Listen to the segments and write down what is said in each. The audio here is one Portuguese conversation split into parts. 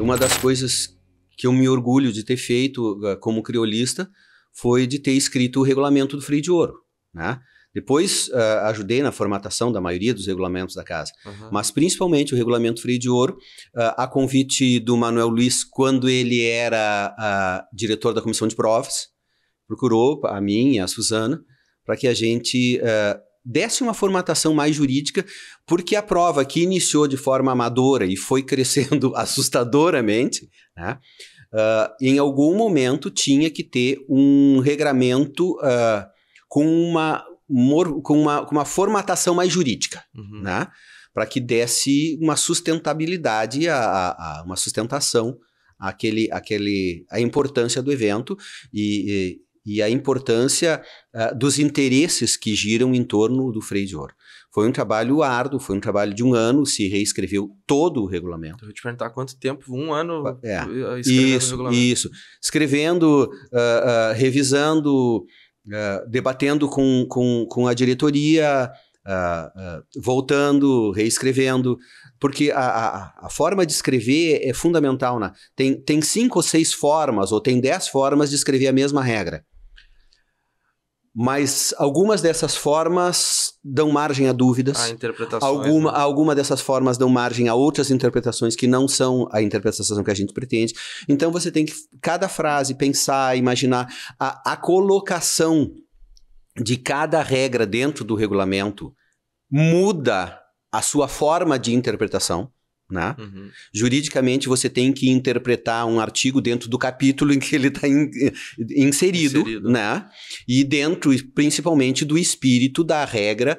Uma das coisas que eu me orgulho de ter feito ah, como criolista foi de ter escrito o regulamento do Freio de Ouro, né? Depois uh, ajudei na formatação da maioria dos regulamentos da casa, uhum. mas principalmente o regulamento Freio de Ouro, uh, a convite do Manuel Luiz, quando ele era uh, diretor da comissão de provas, procurou a mim e a Suzana para que a gente desse uma formatação mais jurídica, porque a prova que iniciou de forma amadora e foi crescendo assustadoramente, né, uh, em algum momento tinha que ter um regramento uh, com, uma, com, uma, com uma formatação mais jurídica, uhum. né, para que desse uma sustentabilidade, a, a, a uma sustentação aquele, aquele, a importância do evento e, e a importância uh, dos interesses que giram em torno do freio de ouro. Foi um trabalho árduo, foi um trabalho de um ano, se reescreveu todo o regulamento. Então, eu vou te perguntar quanto tempo, um ano é, eh, escrevendo isso, o regulamento. Isso, escrevendo, uh, uh, revisando, debatendo com, com, com a diretoria, voltando, reescrevendo, porque a, a, a, forma de escrever é fundamental. Né? Tem, tem cinco ou seis formas, ou tem dez formas de escrever a mesma regra. Mas algumas dessas formas dão margem a dúvidas. A interpretações. Alguma, né? alguma dessas formas dão margem a outras interpretações que não são a interpretação que a gente pretende. Então você tem que, cada frase, pensar, imaginar a, a colocação de cada regra dentro do regulamento muda a sua forma de interpretação. Né? Uhum. Juridicamente, você tem que interpretar um artigo dentro do capítulo em que ele está in, eh, inserido, inserido, né? e dentro, principalmente, do espírito da regra,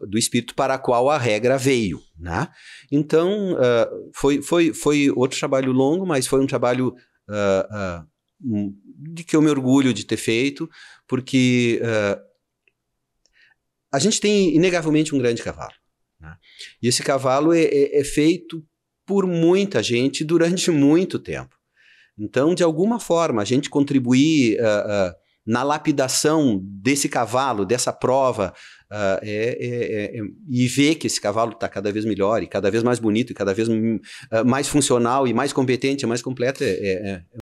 uh, do espírito para qual a regra veio. Né? Então, uh, foi, foi, foi outro trabalho longo, mas foi um trabalho uh, de que eu me orgulho de ter feito, porque a gente tem, inegavelmente, um grande cavalo. E esse cavalo é, é, é feito por muita gente durante muito tempo. Então, de alguma forma, a gente contribuir uh, uh, na lapidação desse cavalo, dessa prova, uh, é, é, é, e ver que esse cavalo está cada vez melhor, e cada vez mais bonito, e cada vez hum, mais funcional, e mais competente, e mais completo, é, é, é